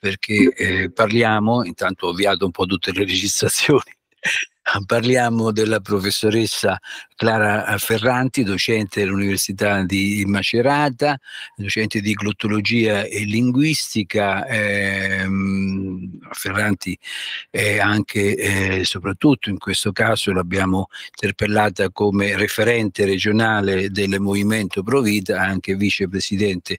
perché eh, parliamo, intanto vi vado un po' tutte le registrazioni, Parliamo della professoressa Clara Ferranti, docente dell'Università di Macerata, docente di glottologia e linguistica. Ehm, Ferranti è anche e eh, soprattutto in questo caso l'abbiamo interpellata come referente regionale del Movimento Provita, anche vicepresidente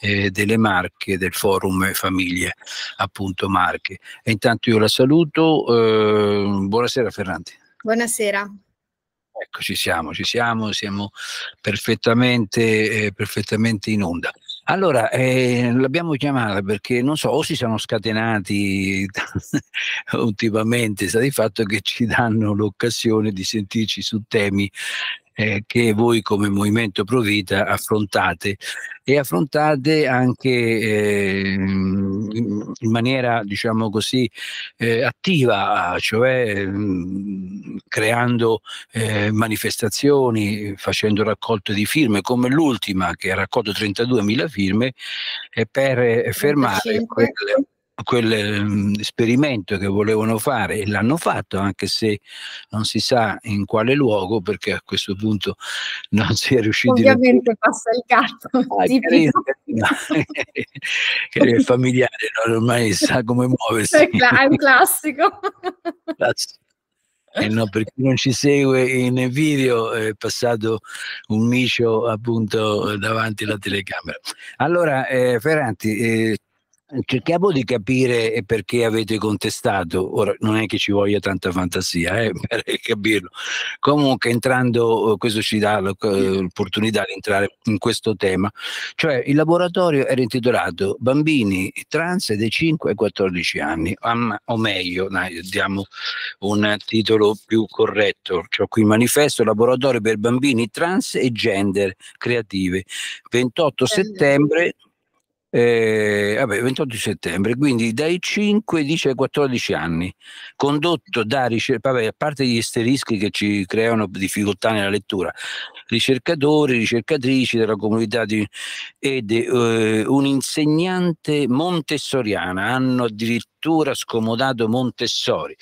eh, delle Marche del Forum Famiglie, appunto Marche. E intanto io la saluto. Eh, buonasera Ferranti. Ferranti. Buonasera. Ecco, ci siamo, ci siamo, siamo perfettamente, eh, perfettamente in onda. Allora, eh, l'abbiamo chiamata perché non so, o si sono scatenati ultimamente, sta di fatto che ci danno l'occasione di sentirci su temi eh, che voi come Movimento Pro Vita affrontate e affrontate anche eh, in maniera diciamo così eh, attiva, cioè mh, mm, creando eh, manifestazioni, facendo raccolte di firme come l'ultima che ha raccolto 32.000 firme eh, per eh, fermare quelle quell'esperimento mm, che volevano fare e l'hanno fatto anche se non si sa in quale luogo perché a questo punto non si è riuscito ovviamente a... passa il gatto ah, che è familiare no? ormai sa come muoversi è, cla- è un classico, classico. Eh no, per chi non ci segue in video è passato un micio appunto davanti alla telecamera. Allora, eh, Ferranti, eh, cerchiamo di capire perché avete contestato. Ora non è che ci voglia tanta fantasia eh, per capirlo. Comunque, entrando, eh, questo ci dà eh, l'opportunità di entrare in questo tema. Cioè, il laboratorio era intitolato Bambini trans dei 5 ai 14 anni, o meglio, dai, diamo un titolo più corretto. Cioè, qui manifesto laboratorio per bambini trans e gender creative. 28 settembre eh, vabbè, 28 settembre, quindi dai 5 dice ai 14 anni, condotto da ricercatori, a parte gli asterischi che ci creano difficoltà nella lettura, ricercatori, ricercatrici della comunità di, ed eh, un montessoriana, hanno addirittura scomodato Montessori.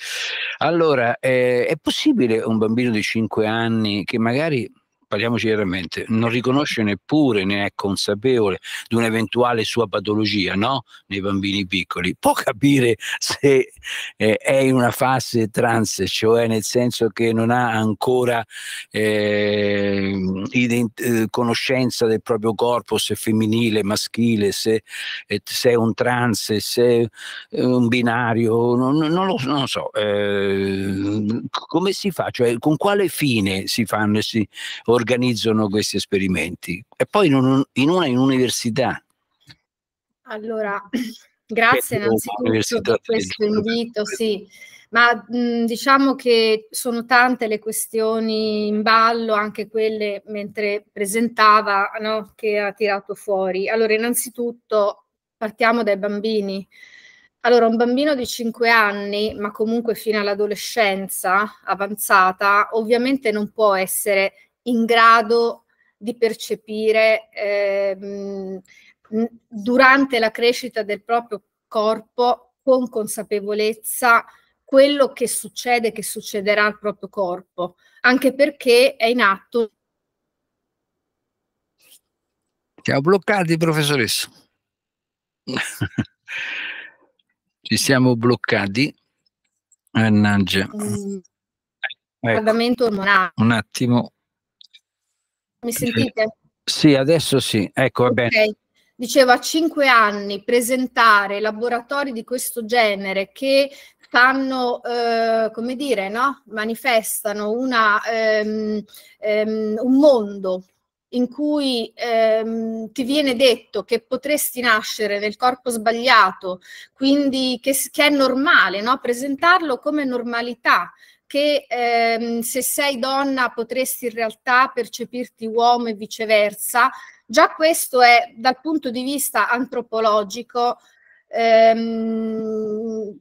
Allora, eh, è possibile un bambino di 5 anni che magari parliamoci chiaramente, non riconosce neppure, ne è consapevole di un'eventuale sua patologia no? nei bambini piccoli, può capire se eh, è in una fase trans, cioè nel senso che non ha ancora ehm, eh, ident- conoscenza del proprio corpo, se è femminile, maschile, se, eh, se è un trans, se è un binario, non, non, lo, non lo, so. Eh, come si fa? Cioè, con quale fine si fanno? Si, or- organizzano questi esperimenti? E poi in, un, in una in università. Allora, grazie innanzitutto per questo invito, sì. Ma mh, mhmm, diciamo che sono tante le questioni in ballo, anche quelle mentre presentava, no, che ha tirato fuori. Allora, innanzitutto partiamo dai bambini. Allora, un bambino di 5 anni, ma comunque fino all'adolescenza avanzata, ovviamente non può essere in grado di percepire eh, durante la crescita del proprio corpo con consapevolezza quello che succede, che succederà al proprio corpo, anche perché è in atto. Siamo bloccati, professoressa. Ci siamo bloccati. Mannaggia. Mm, ecco. Un attimo. Mi sentite? Sì, adesso sì. Ecco, va bene. Okay. Dicevo, a cinque anni presentare laboratori di questo genere che fanno, eh, come dire, no? manifestano una, ehm, ehm, un mondo in cui ehm, ti viene detto che potresti nascere nel corpo sbagliato, quindi che, che è normale, no? presentarlo come normalità, che ehm, se sei donna potresti in realtà percepirti uomo e viceversa, già questo è dal punto di vista antropologico, ehm,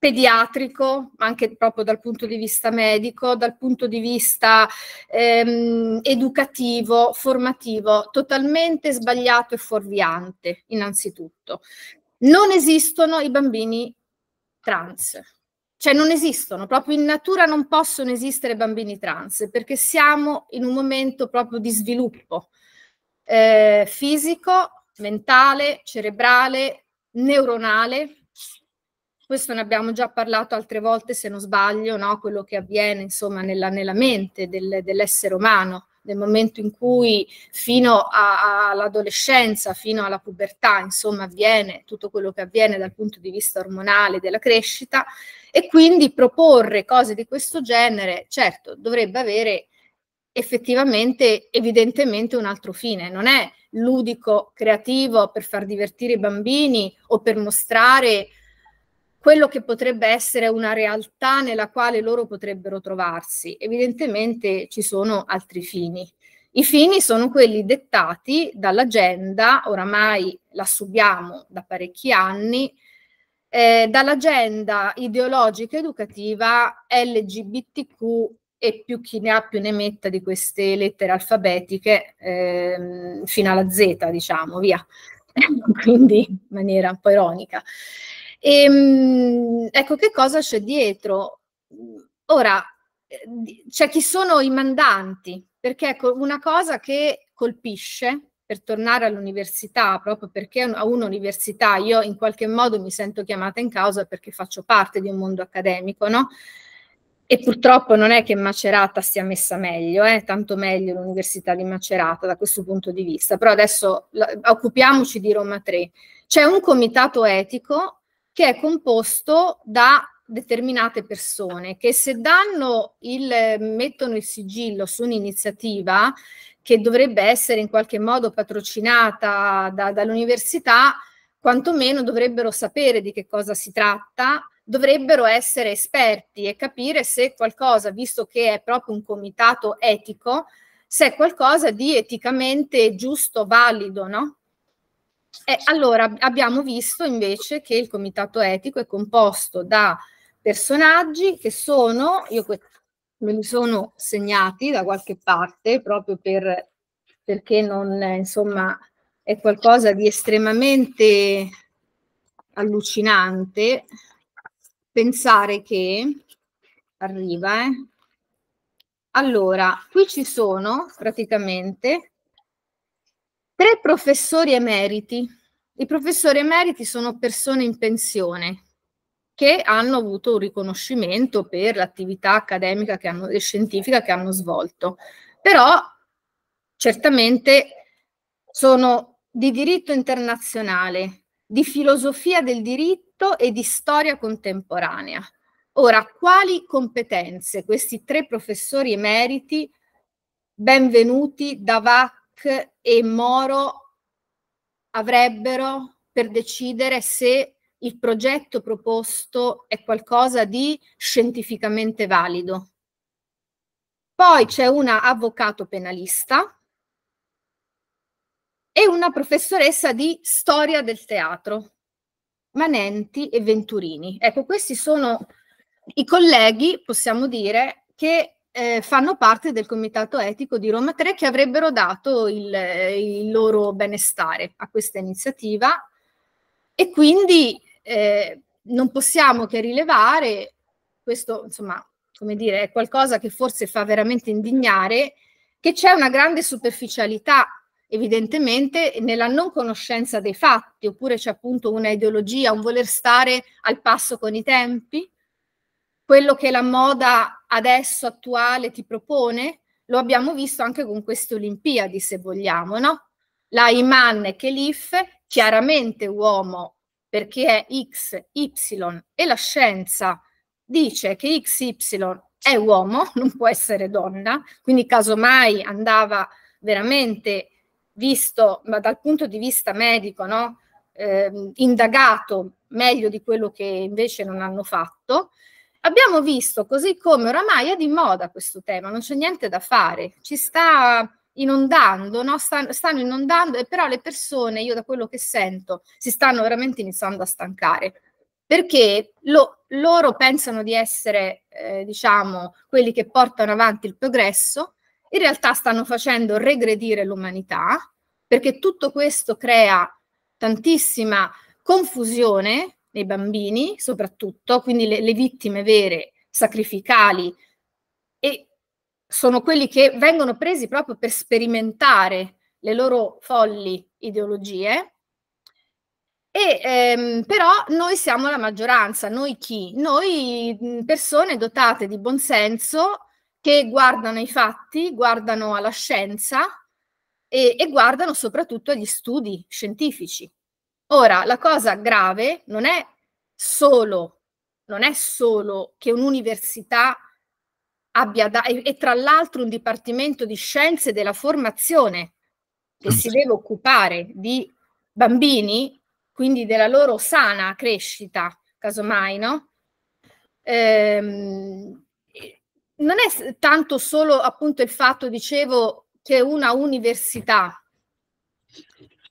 pediatrico, anche proprio dal punto di vista medico, dal punto di vista ehm, educativo, formativo, totalmente sbagliato e fuorviante, innanzitutto. Non esistono i bambini trans cioè non esistono, proprio in natura non possono esistere bambini trans perché siamo in un momento proprio di sviluppo eh, fisico, mentale, cerebrale, neuronale. Questo ne abbiamo già parlato altre volte, se non sbaglio, no? quello che avviene insomma, nella, nella mente del, dell'essere umano nel momento in cui fino a, a, all'adolescenza, fino alla pubertà, insomma, avviene tutto quello che avviene dal punto di vista ormonale della crescita, e quindi proporre cose di questo genere, certo, dovrebbe avere effettivamente, evidentemente un altro fine, non è ludico, creativo per far divertire i bambini o per mostrare quello che potrebbe essere una realtà nella quale loro potrebbero trovarsi. Evidentemente ci sono altri fini. I fini sono quelli dettati dall'agenda, oramai la subiamo da parecchi anni, eh, dall'agenda ideologica educativa LGBTQ e più chi ne ha più ne metta di queste lettere alfabetiche ehm, fino alla Z, diciamo, via. Quindi in maniera un po' ironica. E, ehm, ecco che cosa c'è dietro. Ora, eh, c'è chi sono i mandanti, perché ecco una cosa che colpisce per tornare all'università, proprio perché a un'università io in qualche modo mi sento chiamata in causa perché faccio parte di un mondo accademico, no? E purtroppo non è che Macerata sia messa meglio, eh? tanto meglio l'Università di Macerata da questo punto di vista. Però adesso occupiamoci di Roma 3. C'è un comitato etico che è composto da determinate persone che se danno il, mettono il sigillo su un'iniziativa che dovrebbe essere in qualche modo patrocinata da, dall'università, quantomeno dovrebbero sapere di che cosa si tratta, dovrebbero essere esperti e capire se qualcosa, visto che è proprio un comitato etico, se è qualcosa di eticamente giusto, valido, no? E allora abbiamo visto invece che il comitato etico è composto da personaggi che sono, io me li sono segnati da qualche parte proprio per, perché non, eh, insomma, è qualcosa di estremamente allucinante pensare che arriva. Eh. Allora, qui ci sono praticamente tre professori emeriti. I professori emeriti sono persone in pensione che hanno avuto un riconoscimento per l'attività accademica hanno, e scientifica che hanno svolto. Però certamente sono di diritto internazionale, di filosofia del diritto e di storia contemporanea. Ora, quali competenze questi tre professori emeriti, benvenuti da VAC e Moro, avrebbero per decidere se il progetto proposto è qualcosa di scientificamente valido. Poi c'è una avvocato penalista e una professoressa di storia del teatro, Manenti e Venturini. Ecco, questi sono i colleghi, possiamo dire, che eh, fanno parte del comitato etico di Roma 3 che avrebbero dato il, eh, il loro benestare a questa iniziativa e quindi eh, non possiamo che rilevare, questo insomma, come dire, è qualcosa che forse fa veramente indignare, che c'è una grande superficialità evidentemente nella non conoscenza dei fatti, oppure c'è appunto una ideologia, un voler stare al passo con i tempi, quello che la moda adesso attuale ti propone, lo abbiamo visto anche con queste Olimpiadi, se vogliamo, no? La Iman Kelif, chiaramente uomo perché è X, Y e la scienza dice che XY è uomo, non può essere donna, quindi casomai andava veramente visto, ma dal punto di vista medico, no? eh, indagato meglio di quello che invece non hanno fatto. Abbiamo visto così come oramai è di moda questo tema, non c'è niente da fare, ci sta inondando, no? Stan- stanno inondando, però le persone, io da quello che sento, si stanno veramente iniziando a stancare perché lo, loro pensano di essere, eh, diciamo, quelli che portano avanti il progresso, in realtà stanno facendo regredire l'umanità, perché tutto questo crea tantissima confusione nei bambini, soprattutto, quindi le, le vittime vere sacrificali sono quelli che vengono presi proprio per sperimentare le loro folli ideologie. E, ehm, però noi siamo la maggioranza, noi chi? Noi persone dotate di buonsenso che guardano ai fatti, guardano alla scienza e, e guardano soprattutto agli studi scientifici. Ora, la cosa grave non è solo, non è solo che un'università abbia da- e, e tra l'altro un dipartimento di scienze della formazione che si deve occupare di bambini, quindi della loro sana crescita, casomai, no? Ehm, non è tanto solo appunto il fatto, dicevo, che una università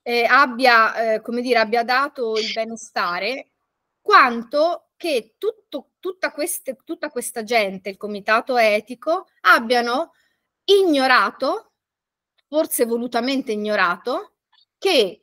eh, abbia, eh, come dire, abbia dato il benestare, quanto che tutto, tutta, queste, tutta questa gente, il comitato etico, abbiano ignorato, forse volutamente ignorato, che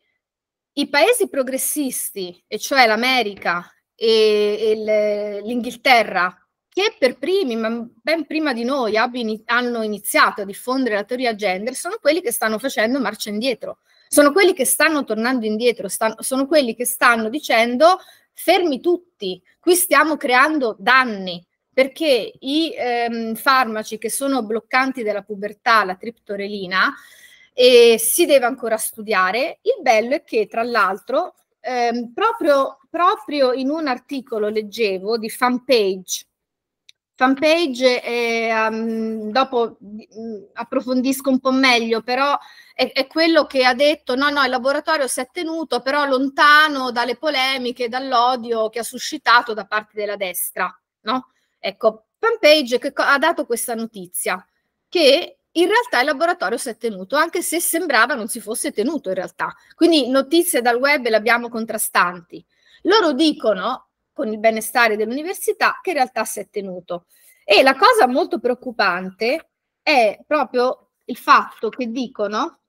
i paesi progressisti, e cioè l'America e, e l'Inghilterra, che per primi, ma ben prima di noi, hanno iniziato a diffondere la teoria gender, sono quelli che stanno facendo marcia indietro, sono quelli che stanno tornando indietro, stanno, sono quelli che stanno dicendo fermi tutti, qui stiamo creando danni perché i ehm, farmaci che sono bloccanti della pubertà, la triptorelina, eh, si deve ancora studiare. Il bello è che, tra l'altro, ehm, proprio, proprio in un articolo leggevo di fanpage fanpage e um, dopo mm, approfondisco un po' meglio, però è, è, quello che ha detto no, no, il laboratorio si è tenuto però lontano dalle polemiche, dall'odio che ha suscitato da parte della destra, no? Ecco, fanpage che ha dato questa notizia, che in realtà il laboratorio si è tenuto, anche se sembrava non si fosse tenuto in realtà. Quindi notizie dal web le abbiamo contrastanti. Loro dicono con il benestare dell'università che in realtà si è tenuto. E la cosa molto preoccupante è proprio il fatto che dicono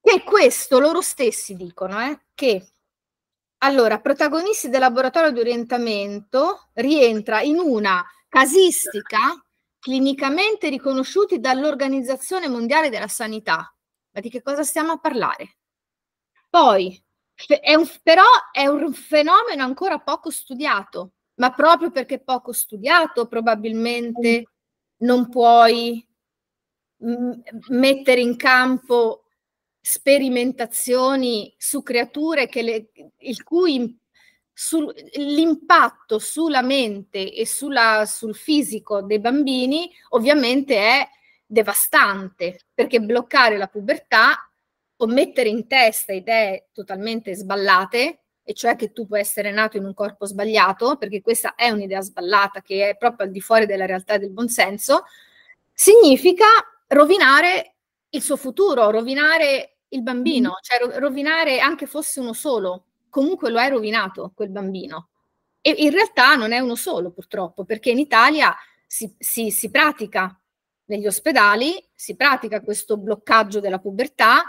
che questo loro stessi dicono eh, che allora protagonisti del laboratorio di orientamento rientra in una casistica clinicamente riconosciuti dall'Organizzazione Mondiale della Sanità. Ma di che cosa stiamo a parlare? Poi è un, però è un fenomeno ancora poco studiato, ma proprio perché poco studiato probabilmente non puoi mettere in campo sperimentazioni su creature che le, il cui sul, l'impatto sulla mente e sulla, sul fisico dei bambini ovviamente è devastante perché bloccare la pubertà o mettere in testa idee totalmente sballate, e cioè che tu puoi essere nato in un corpo sbagliato, perché questa è un'idea sballata che è proprio al di fuori della realtà e del buonsenso, significa rovinare il suo futuro, rovinare il bambino, mm. cioè rovinare anche fosse uno solo, comunque lo hai rovinato quel bambino. E in realtà non è uno solo purtroppo, perché in Italia si, si, si pratica negli ospedali, si pratica questo bloccaggio della pubertà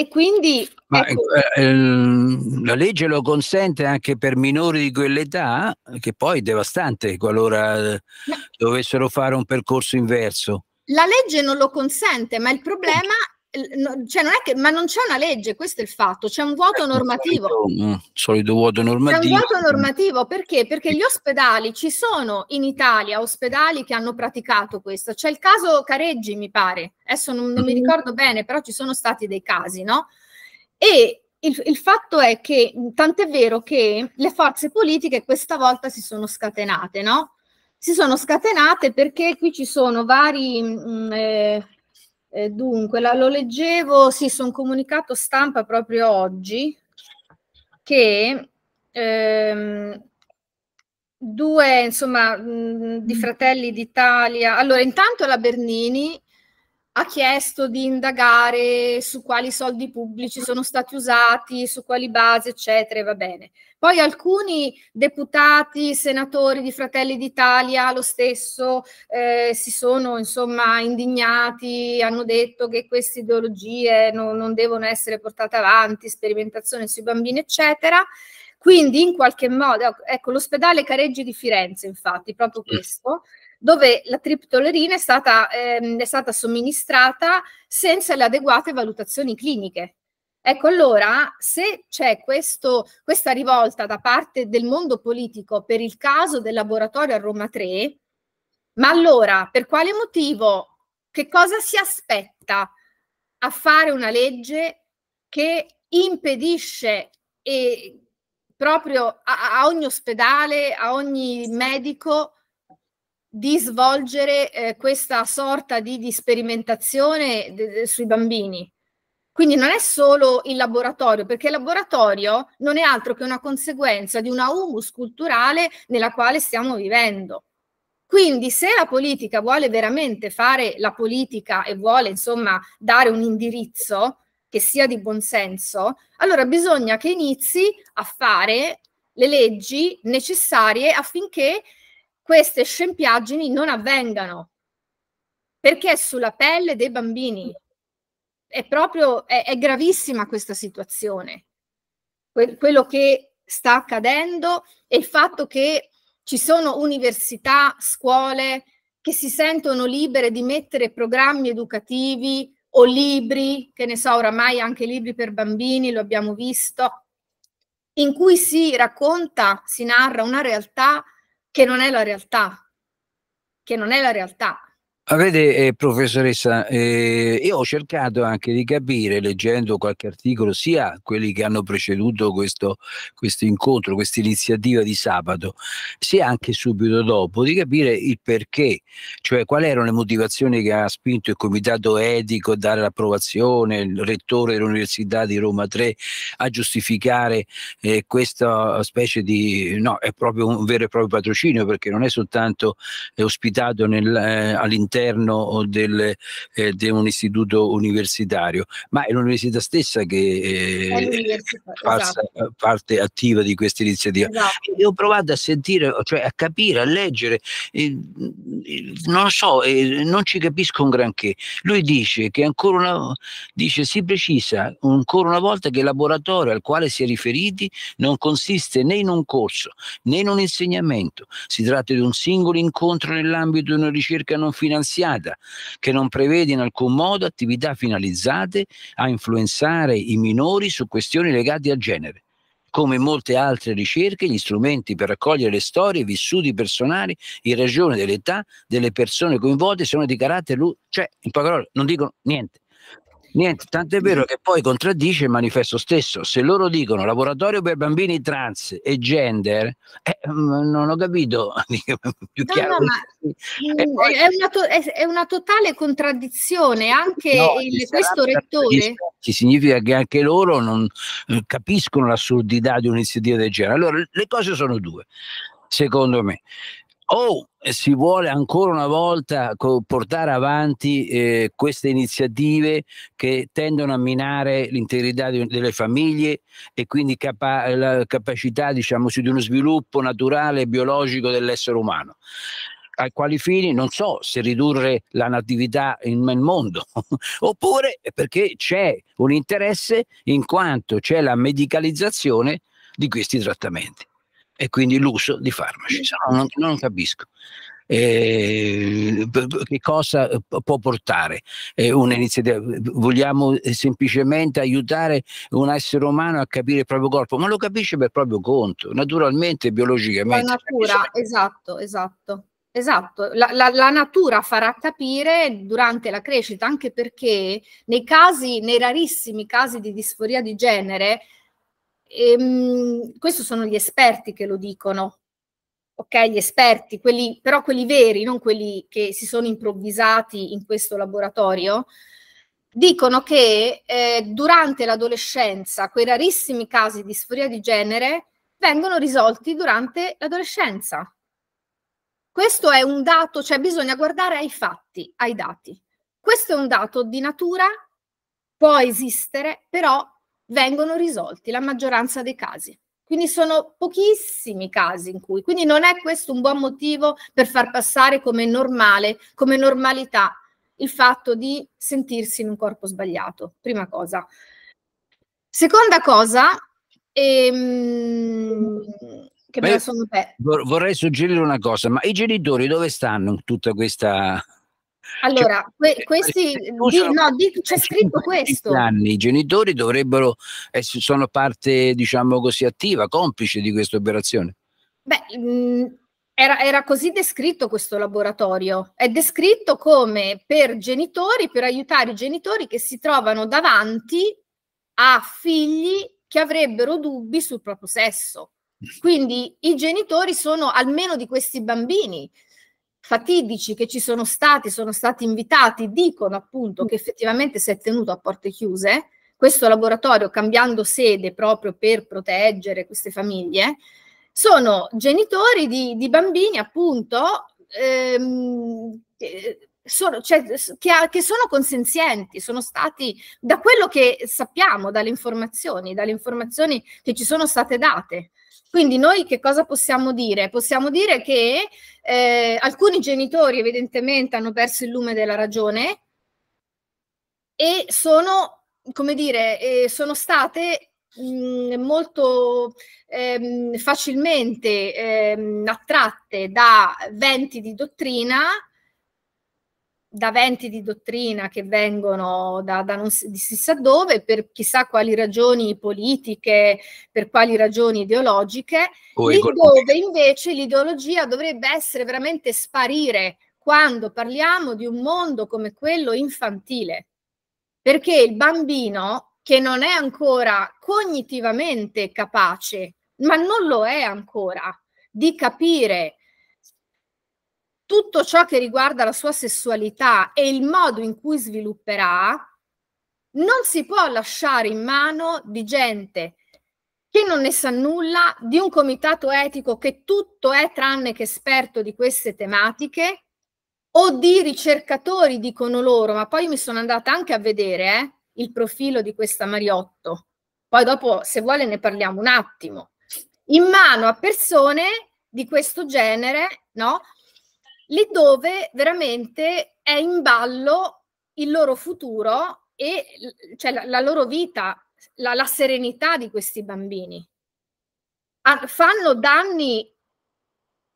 e quindi... Ecco. Eh, ma, ehm, la legge lo consente anche per minori di quell'età, che poi è devastante qualora no. dovessero fare un percorso inverso. La legge non lo consente, ma il problema cioè non che, ma non c'è una legge, questo è il fatto, c'è un vuoto eh, normativo. Solito, solito vuoto normativo. C'è un vuoto normativo perché? Perché gli ospedali ci sono in Italia ospedali che hanno praticato questo. C'è il caso Careggi, mi pare, adesso non, non mi mm-hmm. ricordo bene, però ci sono stati dei casi, no? E il, il fatto è che, tant'è vero che le forze politiche questa volta si sono scatenate, no? Si sono scatenate perché qui ci sono vari... Mh, mm, eh, eh, dunque, la, lo leggevo, sì, su un comunicato stampa proprio oggi che ehm, due, insomma, mh, mm, di mm. Fratelli d'Italia. Allora, intanto la Bernini ha chiesto di indagare su quali soldi pubblici sono stati usati, su quali basi, eccetera, e va bene. Poi alcuni deputati, senatori di Fratelli d'Italia lo stesso eh, si sono insomma indignati, hanno detto che queste ideologie non, non devono essere portate avanti, sperimentazione sui bambini, eccetera. Quindi in qualche modo, ecco, ecco l'ospedale Careggi di Firenze, infatti, proprio questo, dove la triptolerina è stata, ehm, è stata somministrata senza le adeguate valutazioni cliniche. Ecco, allora, se c'è questo, questa rivolta da parte del mondo politico per il caso del laboratorio a Roma 3, ma allora per quale motivo, che cosa si aspetta a fare una legge che impedisce e proprio a, a ogni ospedale, a ogni medico di svolgere eh, questa sorta di, di sperimentazione de, de, sui bambini? Quindi non è solo il laboratorio, perché il laboratorio non è altro che una conseguenza di una humus culturale nella quale stiamo vivendo. Quindi se la politica vuole veramente fare la politica e vuole insomma dare un indirizzo che sia di buonsenso, allora bisogna che inizi a fare le leggi necessarie affinché queste scempiaggini non avvengano, perché è sulla pelle dei bambini è proprio è, è gravissima questa situazione, que- quello che sta accadendo e il fatto che ci sono università, scuole che si sentono libere di mettere programmi educativi o libri, che ne so, oramai anche libri per bambini, lo abbiamo visto, in cui si racconta, si narra una realtà che non è la realtà, che non è la realtà. Vede, eh, professoressa, eh, io ho cercato anche di capire, leggendo qualche articolo, sia quelli che hanno preceduto questo, questo incontro, questa iniziativa di sabato, sia anche subito dopo, di capire il perché, cioè quali erano le motivazioni che ha spinto il comitato etico a dare l'approvazione, il rettore dell'Università di Roma 3 a giustificare eh, questa specie di... no, è proprio un vero e proprio patrocinio perché non è soltanto è eh, ospitato eh, all'interno all'interno del, eh, di un istituto universitario, ma è l'università stessa che eh, passa, esatto. parte attiva di questa iniziativa. Esatto. Io ho provato a sentire, cioè a capire, a leggere, eh, non so, eh, non ci capisco un granché. Lui dice che ancora una dice si precisa ancora una volta che il laboratorio al quale si è riferiti non consiste né in un corso né in un insegnamento, si tratta di un singolo incontro nell'ambito di una ricerca non finanziaria differenziata che non prevede in alcun modo attività finalizzate a influenzare i minori su questioni legate al genere. Come in molte altre ricerche, gli strumenti per raccogliere le storie e vissuti personali in ragione dell'età delle persone coinvolte sono di carattere, cioè in poche parole, non dicono niente. Niente, è vero che poi contraddice il manifesto stesso. Se loro dicono laboratorio per bambini trans e gender, eh, mm, non ho capito. Più no, chiaro. No, ma, poi, è, una to- è, una totale contraddizione. Anche no, il, questo rettore. Significa che anche loro non capiscono l'assurdità di un'iniziativa del genere. Allora, le cose sono due secondo me o oh, si vuole ancora una volta portare avanti eh, queste iniziative che tendono a minare l'integrità di, delle famiglie e quindi capa la capacità diciamo, di uno sviluppo naturale e biologico dell'essere umano A quali fini non so se ridurre la natività nel mondo, oppure perché c'è un interesse in quanto c'è la medicalizzazione di questi trattamenti e quindi l'uso di farmaci, non, non capisco. Eh, che cosa può portare eh, un'iniziativa? Vogliamo semplicemente aiutare un essere umano a capire il proprio corpo, ma lo capisce per proprio conto, naturalmente, biologicamente. La natura, esatto, esatto. Esatto, la, la, la, natura farà capire durante la crescita, anche perché nei casi, nei rarissimi casi di disforia di genere, Ehm, questo sono gli esperti che lo dicono, ok? Gli esperti, quelli, però quelli veri, non quelli che si sono improvvisati in questo laboratorio, dicono che eh, durante l'adolescenza quei rarissimi casi di sforia di genere vengono risolti durante l'adolescenza. Questo è un dato, cioè bisogna guardare ai fatti, ai dati. Questo è un dato di natura, può esistere, però vengono risolti la maggioranza dei casi. Quindi sono pochissimi i casi in cui, quindi non è questo un buon motivo per far passare come normale, come normalità il fatto di sentirsi in un corpo sbagliato, prima cosa. Seconda cosa, ehm, che Beh, me la sono per... Vorrei suggerire una cosa, ma i genitori dove stanno in tutta questa cioè, allora, cioè, que- eh, questi, eh, di, no, di, c'è scritto questo. Anni, I genitori dovrebbero, eh, sono parte, diciamo così, attiva, complice di questa operazione. Beh, mh, mhmm, era, era, così descritto questo laboratorio. È descritto come per genitori, per aiutare i genitori che si trovano davanti a figli che avrebbero dubbi sul proprio sesso. Mm. Quindi i genitori sono almeno di questi bambini, fatidici che ci sono stati, sono stati invitati, dicono appunto mm. che effettivamente si è tenuto a porte chiuse questo laboratorio, cambiando sede proprio per proteggere queste famiglie, sono genitori di, di bambini appunto ehm, eh, sono, cioè, che, che, sono consenzienti, sono stati, da quello che sappiamo, dalle informazioni, dalle informazioni che ci sono state date. Quindi noi che cosa possiamo dire? Possiamo dire che eh, alcuni genitori evidentemente hanno perso il lume della ragione e sono, come dire, eh, sono state mh, molto ehm, facilmente ehm, attratte da venti di dottrina da venti di dottrina che vengono da, da non si, si sa dove per chissà quali ragioni politiche, per quali ragioni ideologiche, oh, dove invece l'ideologia dovrebbe essere veramente sparire quando parliamo di un mondo come quello infantile, perché il bambino che non è ancora cognitivamente capace, ma non lo è ancora, di capire tutto ciò che riguarda la sua sessualità e il modo in cui svilupperà, non si può lasciare in mano di gente che non ne sa nulla, di un comitato etico che tutto è tranne che esperto di queste tematiche, o di ricercatori, dicono loro, ma poi mi sono andata anche a vedere eh, il profilo di questa Mariotto. Poi dopo, se vuole, ne parliamo un attimo. In mano a persone di questo genere, no? lì dove veramente è in ballo il loro futuro e cioè, la, la, loro vita, la, la serenità di questi bambini. Ah, fanno danni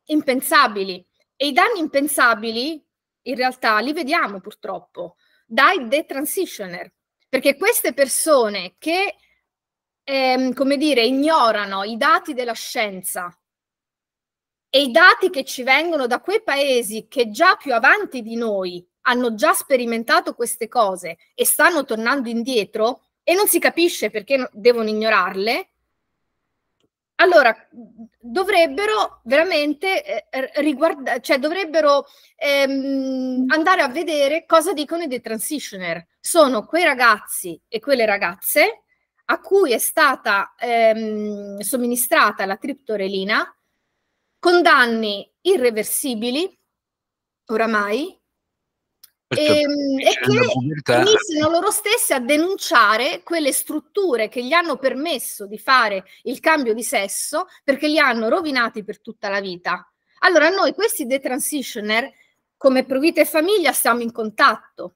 impensabili e i danni impensabili in realtà li vediamo purtroppo dai detransitioner, perché queste persone che, ehm, come dire, ignorano i dati della scienza, e i dati che ci vengono da quei paesi che già più avanti di noi hanno già sperimentato queste cose e stanno tornando indietro e non si capisce perché devono ignorarle, allora dovrebbero veramente eh, riguardare, cioè dovrebbero ehm, andare a vedere cosa dicono i detransitioner. Sono quei ragazzi e quelle ragazze a cui è stata ehm, somministrata la triptorelina condanne irreversibili oramai ehm, e, e che iniziano loro stesse a denunciare quelle strutture che gli hanno permesso di fare il cambio di sesso perché li hanno rovinati per tutta la vita. Allora noi questi detransitioner come Provita e Famiglia siamo in contatto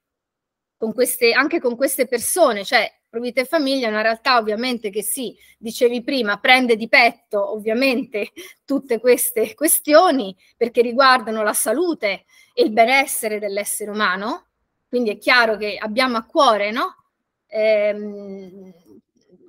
con queste, anche con queste persone, cioè Provvita e famiglia è una realtà ovviamente che sì, dicevi prima, prende di petto ovviamente tutte queste questioni perché riguardano la salute e il benessere dell'essere umano, quindi è chiaro che abbiamo a cuore no? ehm,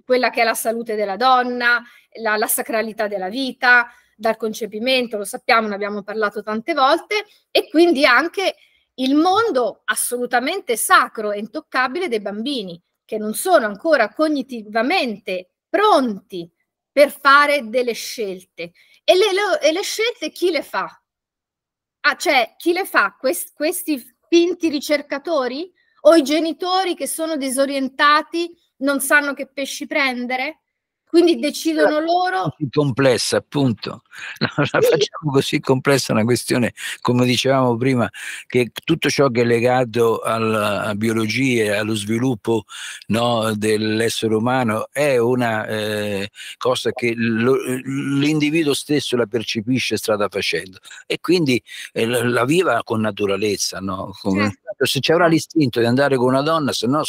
quella che è la salute della donna, la, la sacralità della vita, dal concepimento, lo sappiamo, ne abbiamo parlato tante volte, e quindi anche il mondo assolutamente sacro e intoccabile dei bambini, che non sono ancora cognitivamente pronti per fare delle scelte. E le, e le scelte chi le fa? Ah, cioè, chi le fa? Quest, questi finti ricercatori? O i genitori che sono disorientati, non sanno che pesci prendere? Quindi decidono loro. Complessa, appunto. La, la facciamo così complessa una questione, come dicevamo prima, che tutto ciò che è legato alla, alla biologia, allo sviluppo no, dell'essere umano è una eh, cosa che l'individuo stesso la percepisce strada facendo e quindi eh, la, la viva con naturalezza. No? Come, certo. se ci avrà l'istinto di andare con una donna, se no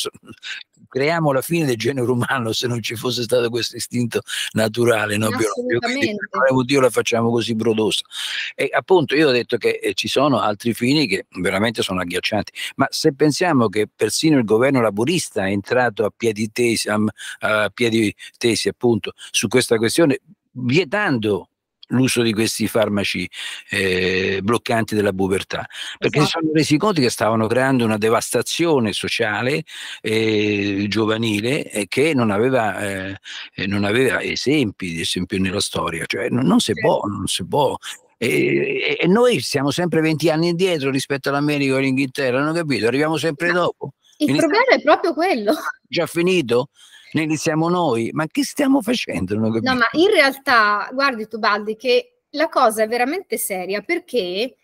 creiamo la fine del genere umano se non ci fosse stato questo istinto naturale, no, biologico. Dio la facciamo così brodosa. E appunto io ho detto che eh, ci sono altri fini che veramente sono agghiaccianti, ma se pensiamo che persino il governo laburista è entrato a piedi tesi, a, a piedi tesi appunto su questa questione, vietando l'uso di questi farmaci eh, bloccanti della pubertà, perché esatto. si sono resi conto che stavano creando una devastazione sociale eh, giovanile eh, che non aveva, eh, non aveva esempi, esempio nella storia, cioè non, non si può, non si può. E, e, noi siamo sempre 20 anni indietro rispetto all'America o all'Inghilterra, non capito, arriviamo sempre dopo. Il In problema è proprio quello. Già finito? ne li siamo noi, ma che stiamo facendo? No, ma in realtà, guardi Tubaldi, che la cosa è veramente seria perché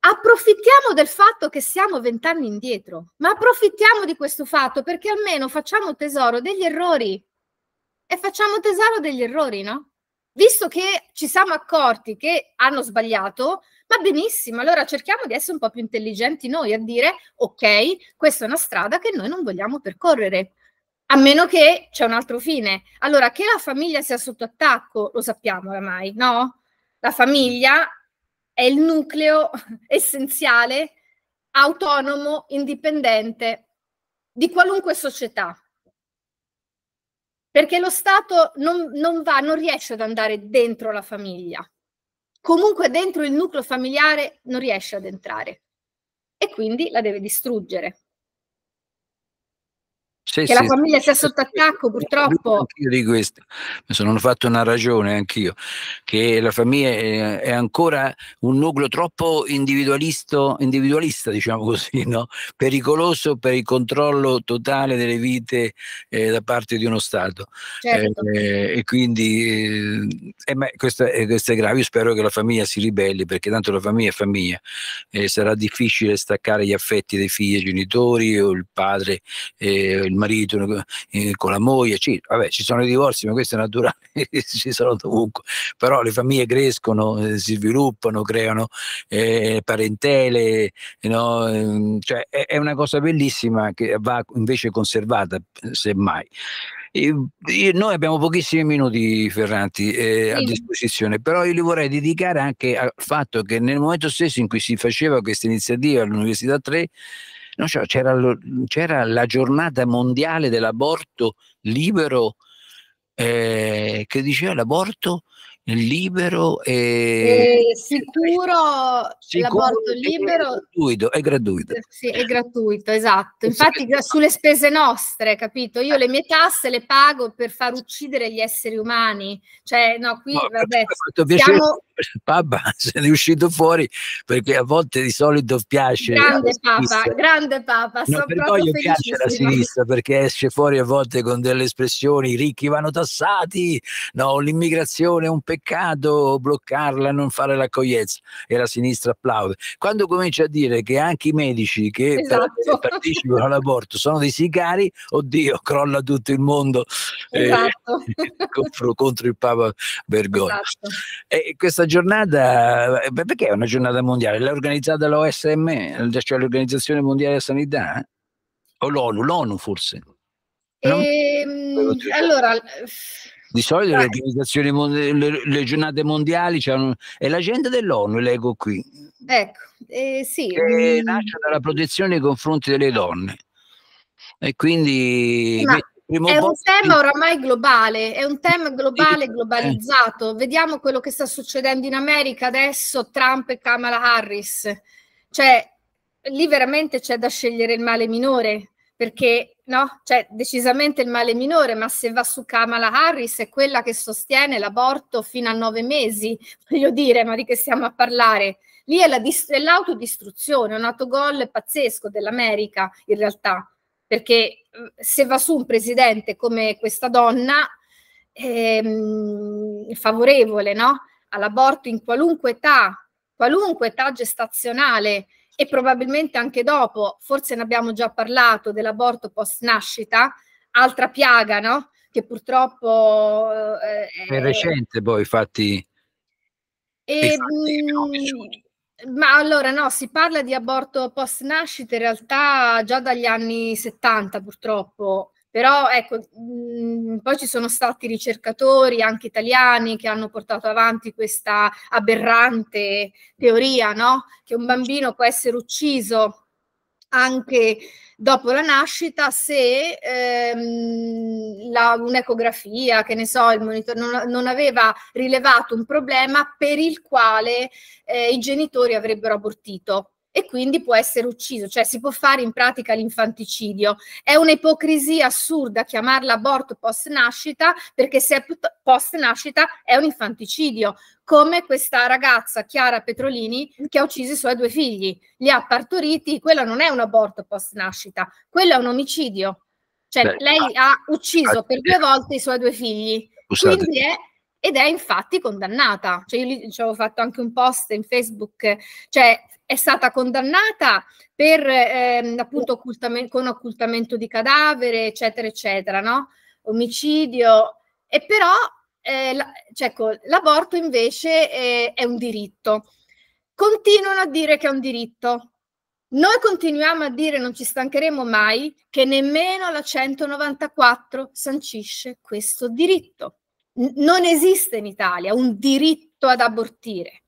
approfittiamo del fatto che siamo vent'anni indietro, ma approfittiamo di questo fatto perché almeno facciamo tesoro degli errori e facciamo tesoro degli errori, no? Visto che ci siamo accorti che hanno sbagliato, va benissimo, allora cerchiamo di essere un po' più intelligenti noi a dire ok, questa è una strada che noi non vogliamo percorrere a meno che c'è un altro fine. Allora, che la famiglia sia sotto attacco, lo sappiamo oramai, no? La famiglia è il nucleo essenziale, autonomo, indipendente di qualunque società. Perché lo Stato non, non, va, non riesce ad andare dentro la famiglia. Comunque dentro il nucleo familiare non riesce ad entrare e quindi la deve distruggere. Sì, che sì, la famiglia sia sotto attacco purtroppo. Anch'io di questo, mi sono fatto una ragione anch'io, che la famiglia è, è ancora un nucleo troppo individualista, diciamo così, no? pericoloso per il controllo totale delle vite eh, da parte di uno Stato. Certo. Eh, e quindi eh, eh ma questo, eh, questo, è grave, io spero che la famiglia si ribelli perché tanto la famiglia è famiglia, sarà difficile staccare gli affetti dei figli e genitori o il padre. Eh, il marito eh, con la moglie, ci, vabbè, ci sono i divorzi, ma questo è naturale, ci sono dovunque, però le famiglie crescono, eh, si sviluppano, creano eh, parentele, no? Ehm, cioè, è, è una cosa bellissima che va invece conservata, semmai. noi abbiamo pochissimi minuti, Ferranti, eh, a disposizione, però io li vorrei dedicare anche al fatto che nel momento stesso in cui si faceva questa iniziativa all'Università 3, no, c'era, c'era, la giornata mondiale dell'aborto libero eh, che diceva l'aborto libero e eh, sicuro, sicuro, l'aborto libero è gratuito, è gratuito. Eh, sì, è gratuito esatto infatti sulle spese nostre capito io le mie tasse le pago per far uccidere gli esseri umani cioè no qui no, vabbè siamo Papa se ne è uscito fuori perché a volte di solito piace grande Papa, grande Papa no, per voglio piace la sinistra perché esce fuori a volte con delle espressioni i ricchi vanno tassati no, l'immigrazione è un peccato bloccarla, non fare l'accoglienza e la sinistra applaude quando comincia a dire che anche i medici che esatto. partecipano all'aborto sono dei sicari, oddio crolla tutto il mondo eh, esatto. eh, contro, contro, il Papa Bergoglio esatto. e questa questa giornata, eh, perché è una giornata mondiale? L'ha organizzata l'OSM, cioè l'Organizzazione Mondiale della Sanità? O l'ONU, l'ONU forse? No? Ehm, allora... Di solito le, organizzazioni le, le giornate mondiali è l'agenda dell'ONU, leggo qui. Ecco, eh, sì. Che mm. nasce dalla protezione nei confronti delle donne. E quindi... Ma Prima è un tema oramai globale, è un tema globale eh. globalizzato. Vediamo quello che sta succedendo in America adesso, Trump e Kamala Harris. Cioè, lì veramente c'è da scegliere il male minore, perché no? Cioè, decisamente il male minore, ma se va su Kamala Harris è quella che sostiene l'aborto fino a nove mesi, voglio dire, ma di che stiamo a parlare? Lì è, la dist- è l'autodistruzione, è un autogol pazzesco dell'America in realtà perché mm, se va su un presidente come questa donna, ehm, favorevole no? all'aborto in qualunque età, qualunque età gestazionale e probabilmente anche dopo, forse ne abbiamo già parlato dell'aborto post nascita, altra piaga no? che purtroppo... Eh, è recente poi, infatti... E, eh, infatti ma allora no, si parla di aborto post nascita in realtà già dagli anni 70 purtroppo, però ecco, mh, mhmm, poi ci sono stati ricercatori anche italiani che hanno portato avanti questa aberrante teoria, no? Che un bambino può essere ucciso anche dopo la nascita se ehm, la, un'ecografia, che ne so, il monitor non, non, aveva rilevato un problema per il quale eh, i genitori avrebbero abortito e quindi può essere ucciso, cioè si può fare in pratica l'infanticidio. È un'ipocrisia assurda chiamarla aborto post nascita perché se è post nascita è un infanticidio, come questa ragazza Chiara Petrolini che ha ucciso i suoi due figli, li ha partoriti, quello non è un aborto post nascita, quello è un omicidio. Cioè Beh, lei ha ucciso per due volte i suoi due figli. Scusate. Quindi è ed è infatti condannata. Cioè io lì ci avevo fatto anche un post in Facebook, cioè è stata condannata per ehm, appunto occultam- con occultamento di cadavere, eccetera, eccetera, no? Omicidio. E però eh, la, cioè, ecco, l'aborto invece eh, è un diritto. Continuano a dire che è un diritto. Noi continuiamo a dire, non ci stancheremo mai, che nemmeno la 194 sancisce questo diritto non esiste in Italia un diritto ad abortire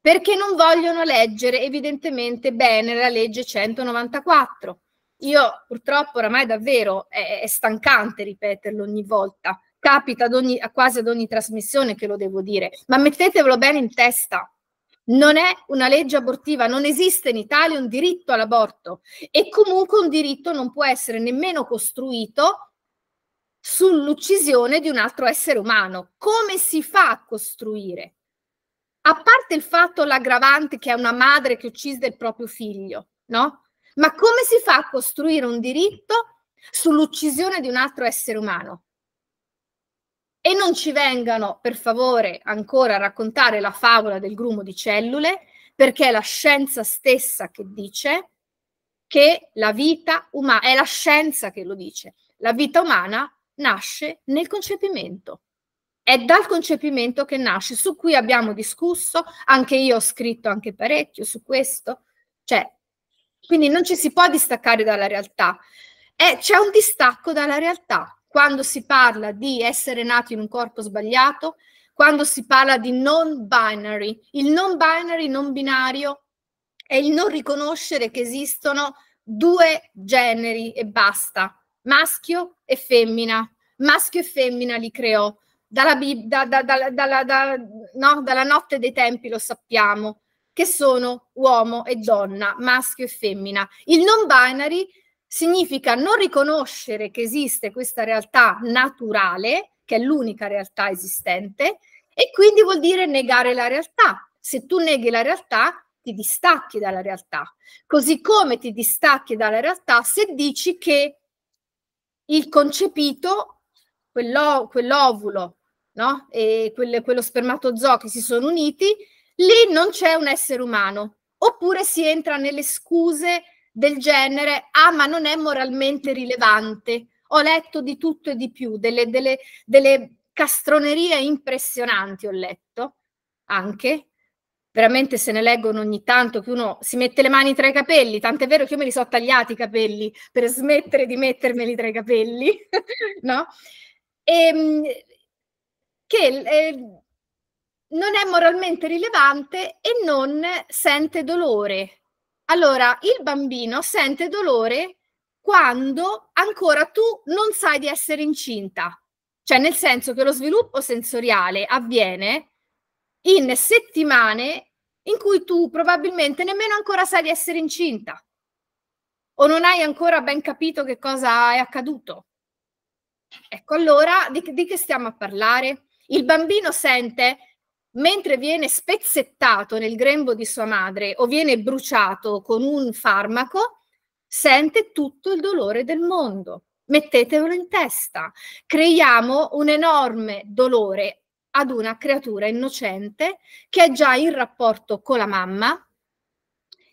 perché non vogliono leggere evidentemente bene la legge 194. Io purtroppo oramai davvero è, è stancante ripeterlo ogni volta, capita ad ogni, quasi ad ogni trasmissione che lo devo dire, ma mettetevelo bene in testa. Non è una legge abortiva, non esiste in Italia un diritto all'aborto e comunque un diritto non può essere nemmeno costruito sull'uccisione di un altro essere umano. Come si fa a costruire? A parte il fatto l'aggravante che è una madre che uccide il proprio figlio, no? Ma come si fa a costruire un diritto sull'uccisione di un altro essere umano? E non ci vengano, per favore, ancora a raccontare la favola del grumo di cellule, perché è la scienza stessa che dice che la vita umana, è la scienza che lo dice, la vita umana nasce nel concepimento. È dal concepimento che nasce, su cui abbiamo discusso, anche io ho scritto anche parecchio su questo, cioè, quindi non ci si può distaccare dalla realtà. È, eh, c'è un distacco dalla realtà quando si parla di essere nati in un corpo sbagliato, quando si parla di non binary. Il non binary, non binario, è il non riconoscere che esistono due generi e basta maschio e femmina, maschio e femmina li creò, dalla, da, da, da, no? dalla notte dei tempi lo sappiamo, che sono uomo e donna, maschio e femmina. Il non binary significa non riconoscere che esiste questa realtà naturale, che è l'unica realtà esistente, e quindi vuol dire negare la realtà. Se tu neghi la realtà, ti distacchi dalla realtà. Così come ti distacchi dalla realtà se dici che il concepito, quell'o- quell'ovulo no? e quelle, quello spermatozoo che si sono uniti, lì non c'è un essere umano. Oppure si entra nelle scuse del genere, ah ma non è moralmente rilevante. Ho letto di tutto e di più, delle, delle, delle castronerie impressionanti ho letto anche, veramente se ne leggono ogni tanto che uno si mette le mani tra i capelli, tant'è vero che io me li sono tagliati i capelli per smettere di mettermeli tra i capelli, no? E, ehm, che eh, non è moralmente rilevante e non sente dolore. Allora, il bambino sente dolore quando ancora tu non sai di essere incinta, cioè nel senso che lo sviluppo sensoriale avviene in settimane in cui tu probabilmente nemmeno ancora sai di essere incinta o non hai ancora ben capito che cosa è accaduto. Ecco allora di, di che stiamo a parlare? Il bambino sente mentre viene spezzettato nel grembo di sua madre o viene bruciato con un farmaco, sente tutto il dolore del mondo. Mettetelo in testa. Creiamo un enorme dolore ad una creatura innocente che è già in rapporto con la mamma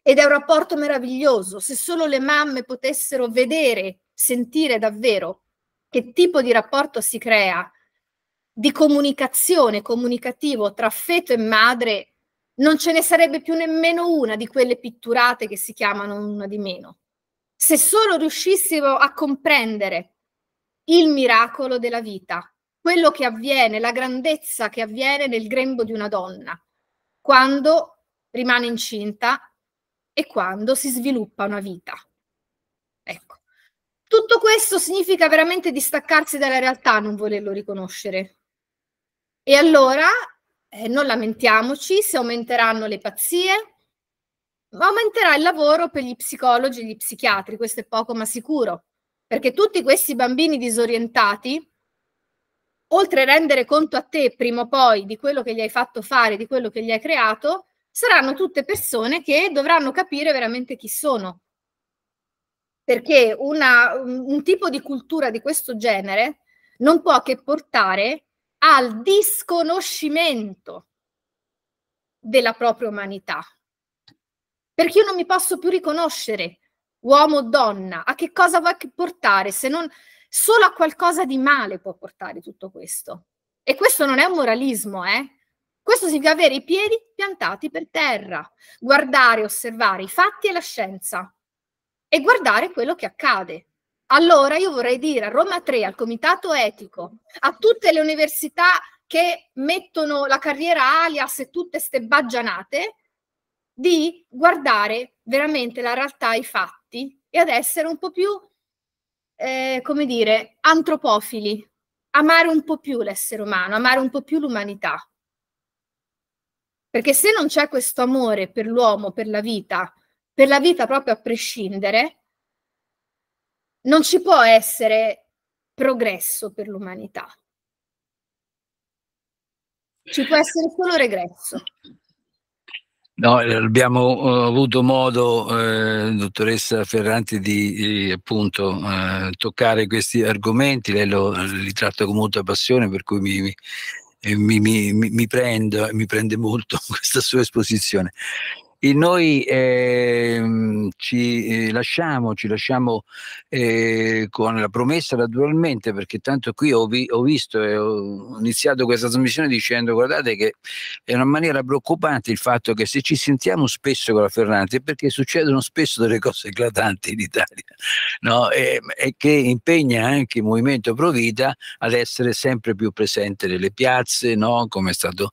ed è un rapporto meraviglioso. Se solo le mamme potessero vedere, sentire davvero che tipo di rapporto si crea di comunicazione comunicativo tra feto e madre, non ce ne sarebbe più nemmeno una di quelle pitturate che si chiamano una di meno. Se solo riuscissimo a comprendere il miracolo della vita, quello che avviene, la grandezza che avviene nel grembo di una donna quando rimane incinta e quando si sviluppa una vita. Ecco. Tutto questo significa veramente distaccarsi dalla realtà, non volerlo riconoscere. E allora eh, non lamentiamoci se aumenteranno le pazzie, ma aumenterà il lavoro per gli psicologi e gli psichiatri, questo è poco ma sicuro, perché tutti questi bambini disorientati oltre a rendere conto a te prima o poi di quello che gli hai fatto fare, di quello che gli hai creato, saranno tutte persone che dovranno capire veramente chi sono. Perché una, un tipo di cultura di questo genere non può che portare al disconoscimento della propria umanità. Perché io non mi posso più riconoscere uomo o donna, a che cosa va a portare se non Solo a qualcosa di male può portare tutto questo. E questo non è un moralismo, eh? Questo significa avere i piedi piantati per terra, guardare, osservare i fatti e la scienza e guardare quello che accade. Allora io vorrei dire a Roma 3, al comitato etico, a tutte le università che mettono la carriera alias e tutte ste baggianate, di guardare veramente la realtà, i fatti e ad essere un po' più eh, come dire, antropofili, amare un po' più l'essere umano, amare un po' più l'umanità. Perché se non c'è questo amore per l'uomo, per la vita, per la vita proprio a prescindere, non ci può essere progresso per l'umanità. Ci può essere solo regresso. No, abbiamo eh, avuto modo, eh, dottoressa Ferranti, di eh, appunto eh, toccare questi argomenti, lei lo, li tratta con molta passione, per cui mi, mi, eh, mi, mi, prendo, mi prende molto questa sua esposizione. E noi ehm, eh, ci lasciamo, ci lasciamo eh, con la promessa naturalmente, perché tanto qui ho, vi, ho visto e ho iniziato questa trasmissione dicendo guardate che è una maniera preoccupante il fatto che se ci sentiamo spesso con la Ferrante, perché succedono spesso delle cose eclatanti in Italia, no? e, e che impegna anche il Movimento Pro Vita ad essere sempre più presente nelle piazze, no? come è stato,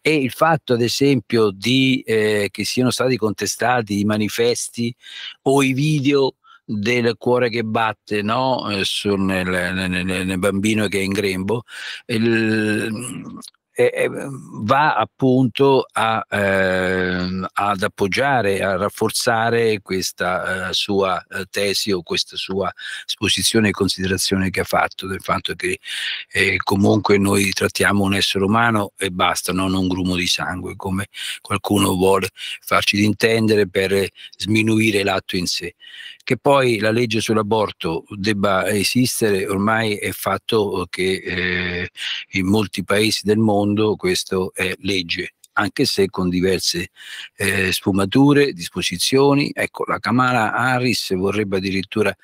e il fatto ad esempio di, eh, che siano siano stati contestati i manifesti o i video del cuore che batte no? Eh, sul, nel, nel, nel, bambino che è in grembo, il, eh, va appunto a, eh, ad appoggiare, a rafforzare questa eh, sua eh, tesi o questa sua esposizione e considerazione che ha fatto del fatto che eh, comunque noi trattiamo un essere umano e basta, non un grumo di sangue, come qualcuno vuole farci intendere per sminuire l'atto in sé. Che poi la legge sull'aborto debba esistere ormai è fatto che eh, in molti paesi del mondo questo è legge anche se con diverse eh, sfumature, disposizioni. Ecco, la Kamala Harris vorrebbe addirittura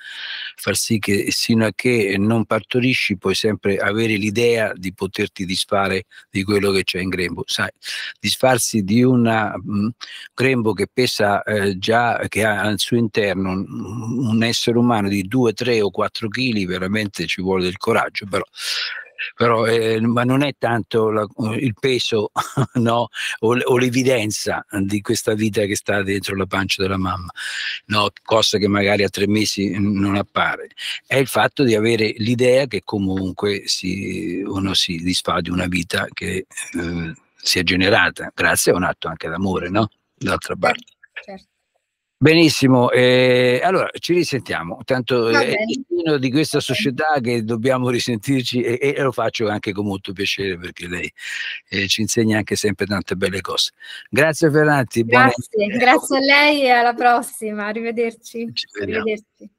far sì che sino a che non partorisci puoi sempre avere l'idea di poterti disfare di quello che c'è in grembo. Sai, disfarsi di un mm, grembo che pesa eh, già, che ha al suo interno un, un essere umano di 2, 3 o 4 kg, veramente ci vuole del coraggio, però però, eh, ma non è tanto la, il peso no? o, o, l'evidenza di questa vita che sta dentro la pancia della mamma, no? cosa che magari a tre mesi mm, non appare, è il fatto di avere l'idea che comunque si, uno si disfa di una vita che eh, si è generata grazie a un atto anche d'amore, no? d'altra certo, parte. Certo. Benissimo, eh, allora ci risentiamo. Tanto eh, è il destino di questa società che dobbiamo risentirci e, e, lo faccio anche con molto piacere perché lei eh, ci insegna anche sempre tante belle cose. Grazie Ferranti. Grazie, buone... grazie a lei e alla prossima. Arrivederci. Arrivederci.